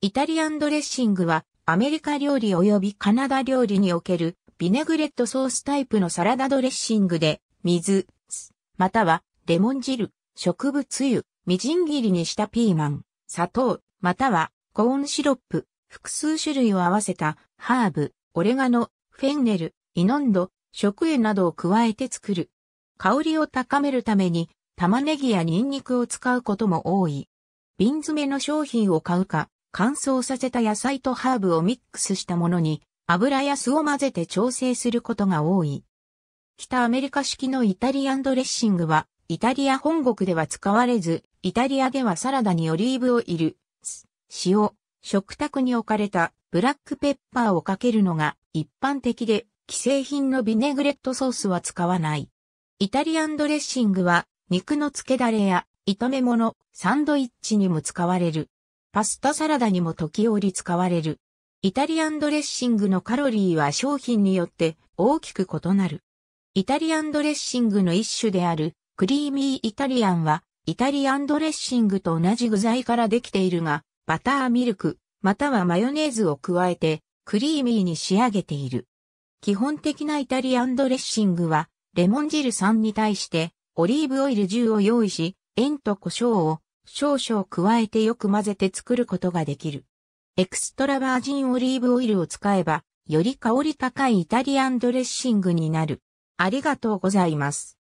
イタリアンドレッシングはアメリカ料理及びカナダ料理におけるビネグレットソースタイプのサラダドレッシングで水、またはレモン汁、植物油、みじん切りにしたピーマン、砂糖、またはコーンシロップ、複数種類を合わせたハーブ、オレガノ、フェンネル、イノンド、食塩などを加えて作る。香りを高めるために玉ねぎやニンニクを使うことも多い。瓶詰めの商品を買うか、乾燥させた野菜とハーブをミックスしたものに油や酢を混ぜて調整することが多い。北アメリカ式のイタリアンドレッシングはイタリア本国では使われず、イタリアではサラダにオリーブオイル、塩、食卓に置かれたブラックペッパーをかけるのが一般的で、既製品のビネグレットソースは使わない。イタリアンドレッシングは肉の漬けだれや炒め物、サンドイッチにも使われる。パスタサラダにも時折使われる。イタリアンドレッシングのカロリーは商品によって大きく異なる。イタリアンドレッシングの一種であるクリーミーイタリアンはイタリアンドレッシングと同じ具材からできているが、バターミルク、またはマヨネーズを加えてクリーミーに仕上げている。基本的なイタリアンドレッシングはレモン汁3に対してオリーブオイル10を用意し、塩と胡椒を少々加えてよく混ぜて作ることができる。エクストラバージンオリーブオイルを使えば、より香り高いイタリアンドレッシングになる。ありがとうございます。